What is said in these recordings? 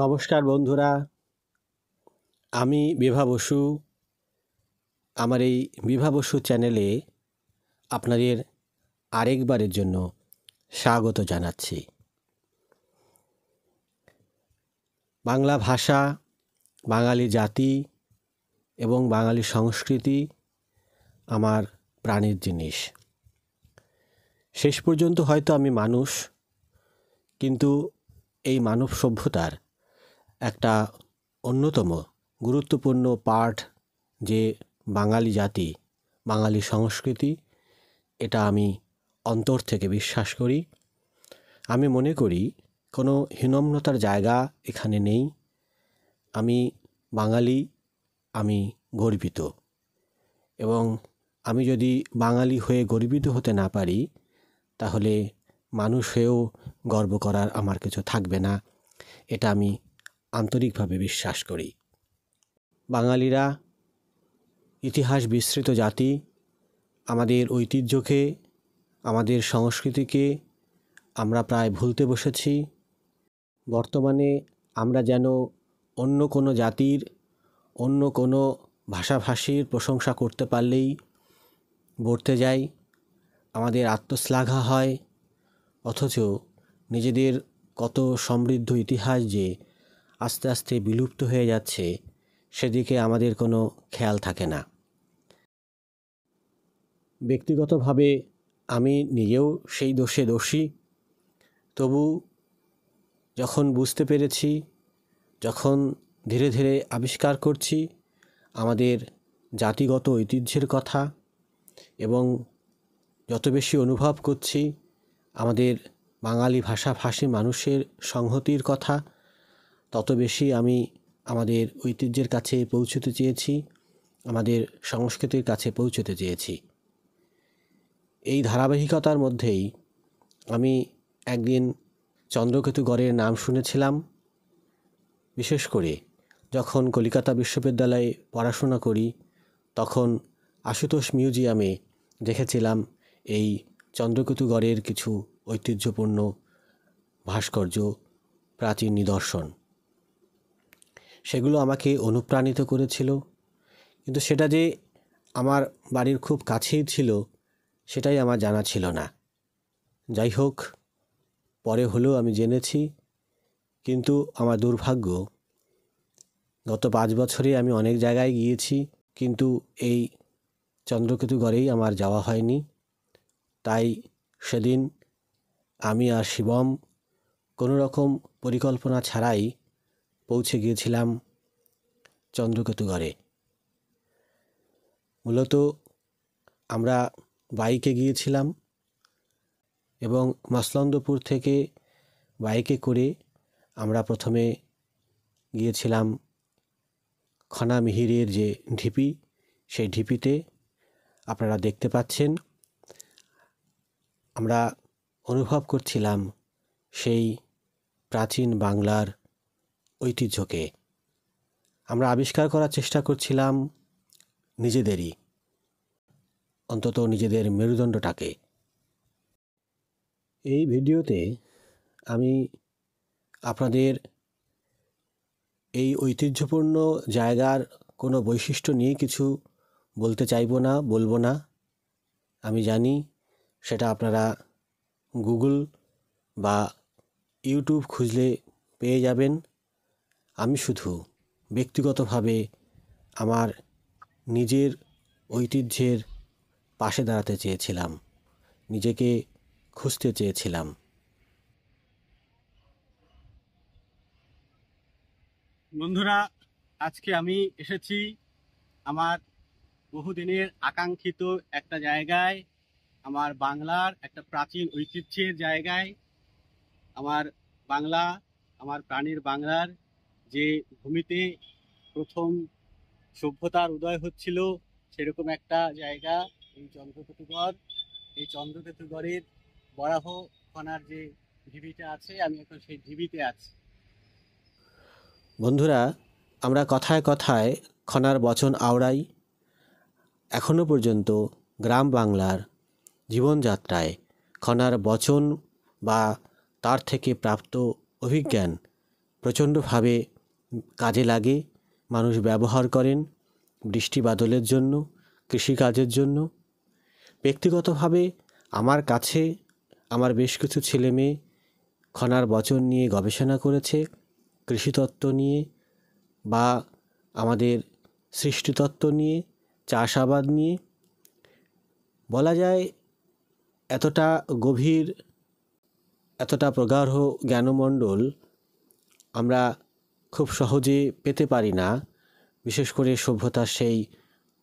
নমস্কার বন্ধুরা আমি বিভা বসু আমার এই বিভা বসু চ্যানেলে আপনাদের আরেকবারের জন্য স্বাগত জানাচ্ছি বাংলা ভাষা বাঙালি জাতি এবং বাঙালি সংস্কৃতি আমার প্রাণের জিনিস শেষ পর্যন্ত হয়তো আমি মানুষ কিন্তু এই মানব সভ্যতার একটা অন্যতম গুরুত্বপূর্ণ পাঠ যে বাঙালি জাতি বাঙালি সংস্কৃতি এটা আমি অন্তর থেকে বিশ্বাস করি আমি মনে করি কোনো হীনম্নতার জায়গা এখানে নেই আমি বাঙালি আমি গর্বিত এবং আমি যদি বাঙালি হয়ে গর্বিত হতে না পারি তাহলে মানুষ হয়েও গর্ব করার আমার কিছু থাকবে না এটা আমি আন্তরিকভাবে বিশ্বাস করি বাঙালিরা ইতিহাস বিস্তৃত জাতি আমাদের ঐতিহ্যকে আমাদের সংস্কৃতিকে আমরা প্রায় ভুলতে বসেছি বর্তমানে আমরা যেন অন্য কোনো জাতির অন্য কোনো ভাষাভাষীর প্রশংসা করতে পারলেই বর্তে যাই আমাদের আত্মশ্লাঘা হয় অথচ নিজেদের কত সমৃদ্ধ ইতিহাস যে আস্তে আস্তে বিলুপ্ত হয়ে যাচ্ছে সেদিকে আমাদের কোনো খেয়াল থাকে না ব্যক্তিগতভাবে আমি নিজেও সেই দোষে দোষী তবু যখন বুঝতে পেরেছি যখন ধীরে ধীরে আবিষ্কার করছি আমাদের জাতিগত ঐতিহ্যের কথা এবং যত বেশি অনুভব করছি আমাদের বাঙালি ভাষাভাষী মানুষের সংহতির কথা তত বেশি আমি আমাদের ঐতিহ্যের কাছে পৌঁছতে চেয়েছি আমাদের সংস্কৃতির কাছে পৌঁছতে চেয়েছি এই ধারাবাহিকতার মধ্যেই আমি একদিন চন্দ্রকেতু গড়ের নাম শুনেছিলাম বিশেষ করে যখন কলিকাতা বিশ্ববিদ্যালয়ে পড়াশোনা করি তখন আশুতোষ মিউজিয়ামে দেখেছিলাম এই চন্দ্রকেতু গড়ের কিছু ঐতিহ্যপূর্ণ ভাস্কর্য প্রাচীন নিদর্শন সেগুলো আমাকে অনুপ্রাণিত করেছিল কিন্তু সেটা যে আমার বাড়ির খুব কাছেই ছিল সেটাই আমার জানা ছিল না যাই হোক পরে হলেও আমি জেনেছি কিন্তু আমার দুর্ভাগ্য গত পাঁচ বছরে আমি অনেক জায়গায় গিয়েছি কিন্তু এই চন্দ্রকেতুগড়েই আমার যাওয়া হয়নি তাই সেদিন আমি আর শিবম কোনো রকম পরিকল্পনা ছাড়াই পৌঁছে গিয়েছিলাম চন্দ্রকেতুগড়ে মূলত আমরা বাইকে গিয়েছিলাম এবং মাসলন্দপুর থেকে বাইকে করে আমরা প্রথমে গিয়েছিলাম খনা মিহিরের যে ঢিপি সেই ঢিপিতে আপনারা দেখতে পাচ্ছেন আমরা অনুভব করছিলাম সেই প্রাচীন বাংলার ঐতিহ্যকে আমরা আবিষ্কার করার চেষ্টা করছিলাম নিজেদেরই অন্তত নিজেদের মেরুদণ্ডটাকে এই ভিডিওতে আমি আপনাদের এই ঐতিহ্যপূর্ণ জায়গার কোনো বৈশিষ্ট্য নিয়ে কিছু বলতে চাইব না বলবো না আমি জানি সেটা আপনারা গুগল বা ইউটিউব খুঁজলে পেয়ে যাবেন আমি শুধু ব্যক্তিগতভাবে আমার নিজের ঐতিহ্যের পাশে দাঁড়াতে চেয়েছিলাম নিজেকে খুঁজতে চেয়েছিলাম বন্ধুরা আজকে আমি এসেছি আমার বহুদিনের আকাঙ্ক্ষিত একটা জায়গায় আমার বাংলার একটা প্রাচীন ঐতিহ্যের জায়গায় আমার বাংলা আমার প্রাণীর বাংলার যে ভূমিতে প্রথম সভ্যতার উদয় হচ্ছিল সেরকম একটা জায়গা এই চন্দ্রকেতুগড় এই চন্দ্রকেতুগড়ের বরাহ খনার যে ঢিবিটা আছে আমি এখন সেই ঢিবিতে আছি বন্ধুরা আমরা কথায় কথায় খনার বচন আওড়াই এখনও পর্যন্ত গ্রাম বাংলার জীবনযাত্রায় খনার বচন বা তার থেকে প্রাপ্ত অভিজ্ঞান প্রচণ্ডভাবে কাজে লাগে মানুষ ব্যবহার করেন বৃষ্টি বাদলের জন্য কৃষিকাজের জন্য ব্যক্তিগতভাবে আমার কাছে আমার বেশ কিছু ছেলে মেয়ে খনার বচন নিয়ে গবেষণা করেছে কৃষিতত্ত্ব নিয়ে বা আমাদের সৃষ্টিতত্ত্ব নিয়ে চাষাবাদ নিয়ে বলা যায় এতটা গভীর এতটা প্রগাঢ় জ্ঞানমণ্ডল আমরা খুব সহজে পেতে পারি না বিশেষ করে সভ্যতার সেই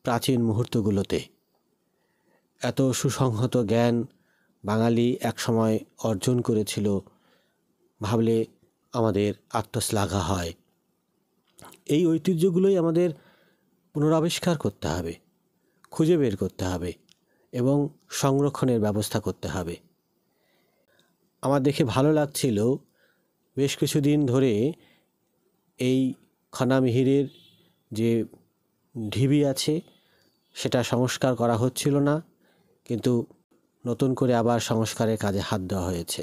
প্রাচীন মুহূর্তগুলোতে এত সুসংহত জ্ঞান বাঙালি একসময় অর্জন করেছিল ভাবলে আমাদের আত্মশ্লাঘা হয় এই ঐতিহ্যগুলোই আমাদের পুনরাবিষ্কার করতে হবে খুঁজে বের করতে হবে এবং সংরক্ষণের ব্যবস্থা করতে হবে আমার দেখে ভালো লাগছিল বেশ কিছুদিন ধরে এই খানামিহিরের যে ঢিবি আছে সেটা সংস্কার করা হচ্ছিল না কিন্তু নতুন করে আবার সংস্কারের কাজে হাত দেওয়া হয়েছে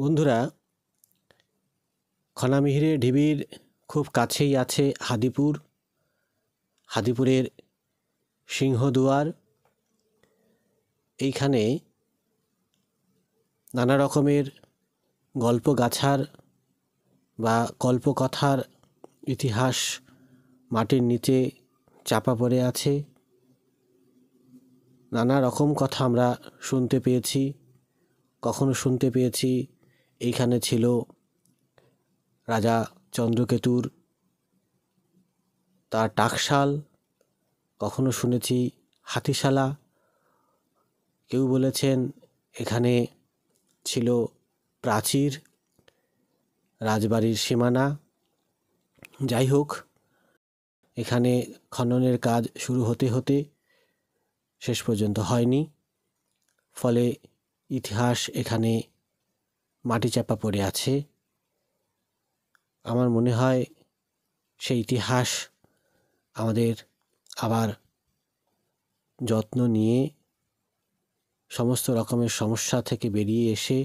বন্ধুরা খনামিহিরে ঢিবির খুব কাছেই আছে হাদিপুর হাদিপুরের সিংহদুয়ার এইখানে নানা রকমের গল্প গাছার বা কল্পকথার ইতিহাস মাটির নিচে চাপা পড়ে আছে নানা রকম কথা আমরা শুনতে পেয়েছি কখনো শুনতে পেয়েছি এইখানে ছিল রাজা চন্দ্রকেতুর তার টাকশাল কখনো শুনেছি হাতিশালা কেউ বলেছেন এখানে ছিল প্রাচীর রাজবাড়ির সীমানা যাই হোক এখানে খননের কাজ শুরু হতে হতে শেষ পর্যন্ত হয়নি ফলে ইতিহাস এখানে মাটি চাপা পড়ে আছে আমার মনে হয় সেই ইতিহাস আমাদের আবার যত্ন নিয়ে সমস্ত রকমের সমস্যা থেকে বেরিয়ে এসে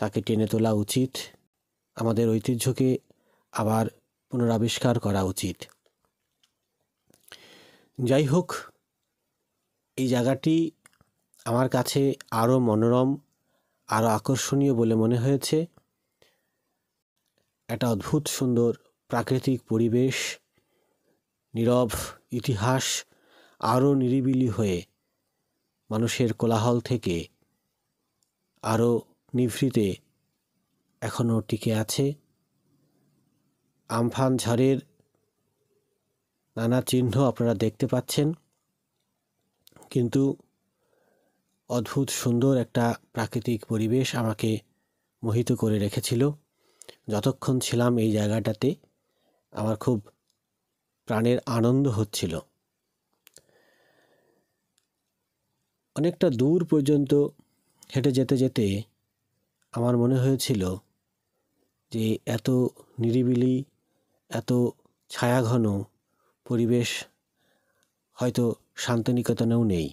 তাকে টেনে তোলা উচিত আমাদের ঐতিহ্যকে আবার পুনরাবিষ্কার করা উচিত যাই হোক এই জায়গাটি আমার কাছে আরও মনোরম আরও আকর্ষণীয় বলে মনে হয়েছে একটা অদ্ভুত সুন্দর প্রাকৃতিক পরিবেশ নীরব ইতিহাস আরও নিরিবিলি হয়ে মানুষের কোলাহল থেকে আরও নিভৃতে এখনও টিকে আছে আমফান ঝড়ের নানা চিহ্ন আপনারা দেখতে পাচ্ছেন কিন্তু অদ্ভুত সুন্দর একটা প্রাকৃতিক পরিবেশ আমাকে মোহিত করে রেখেছিল যতক্ষণ ছিলাম এই জায়গাটাতে আমার খুব প্রাণের আনন্দ হচ্ছিল অনেকটা দূর পর্যন্ত হেঁটে যেতে যেতে আমার মনে হয়েছিল যে এত নিরিবিলি এত ছায়াঘন পরিবেশ হয়তো শান্তিনিকেতনেও নেই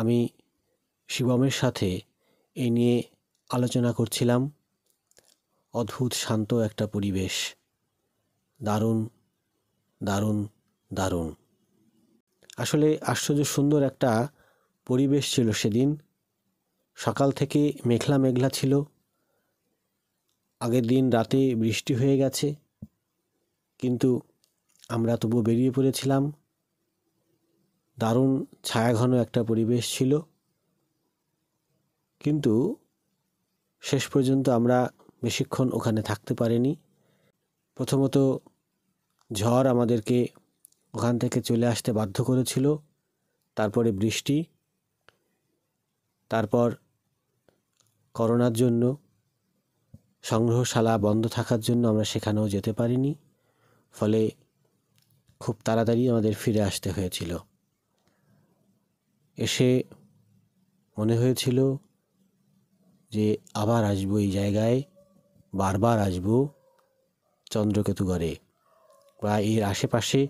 আমি শিবমের সাথে এ নিয়ে আলোচনা করছিলাম অদ্ভুত শান্ত একটা পরিবেশ দারুণ দারুণ দারুণ আসলে আশ্চর্য সুন্দর একটা পরিবেশ ছিল সেদিন সকাল থেকে মেঘলা মেঘলা ছিল আগের দিন রাতে বৃষ্টি হয়ে গেছে কিন্তু আমরা তবু বেরিয়ে পড়েছিলাম দারুণ ছায়াঘন একটা পরিবেশ ছিল কিন্তু শেষ পর্যন্ত আমরা বেশিক্ষণ ওখানে থাকতে পারিনি প্রথমত ঝড় আমাদেরকে ওখান থেকে চলে আসতে বাধ্য করেছিল তারপরে বৃষ্টি তারপর করোনার জন্য সংগ্রহশালা বন্ধ থাকার জন্য আমরা সেখানেও যেতে পারিনি ফলে খুব তাড়াতাড়ি আমাদের ফিরে আসতে হয়েছিল এসে মনে হয়েছিল যে আবার আসবো এই জায়গায় বারবার আসবো চন্দ্রকেতুগড়ে বা এর আশেপাশে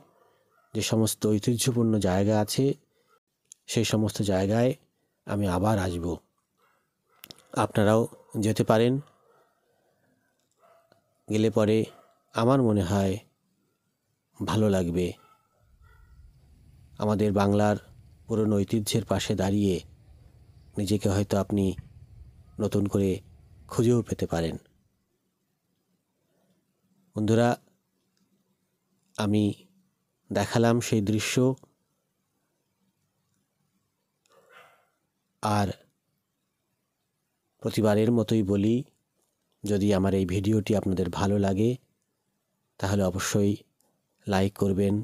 যে সমস্ত ঐতিহ্যপূর্ণ জায়গা আছে সেই সমস্ত জায়গায় আমি আবার আসব আপনারাও যেতে পারেন গেলে পরে আমার মনে হয় ভালো লাগবে আমাদের বাংলার পুরনো ঐতিহ্যের পাশে দাঁড়িয়ে নিজেকে হয়তো আপনি নতুন করে খুঁজেও পেতে পারেন বন্ধুরা আমি দেখালাম সেই দৃশ্য আর প্রতিবারের মতোই বলি যদি আমার এই ভিডিওটি আপনাদের ভালো লাগে তাহলে অবশ্যই লাইক করবেন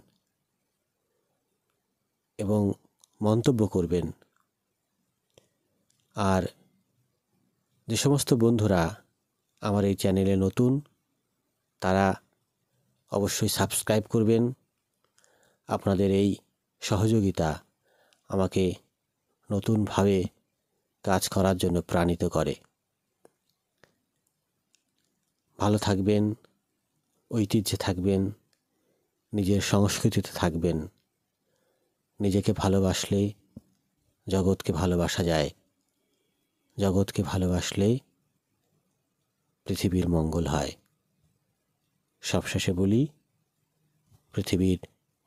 এবং মন্তব্য করবেন আর যে সমস্ত বন্ধুরা আমার এই চ্যানেলে নতুন তারা অবশ্যই সাবস্ক্রাইব করবেন আপনাদের এই সহযোগিতা আমাকে নতুনভাবে কাজ করার জন্য প্রাণিত করে ভালো থাকবেন ঐতিহ্যে থাকবেন নিজের সংস্কৃতিতে থাকবেন নিজেকে ভালোবাসলে জগৎকে ভালোবাসা যায় জগৎকে ভালোবাসলে পৃথিবীর মঙ্গল হয় সবশেষে বলি পৃথিবীর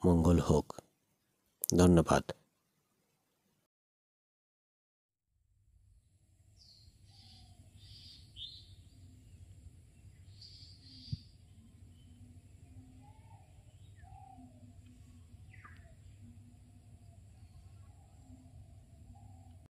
মঙ্গল হোক ধন্যবাদ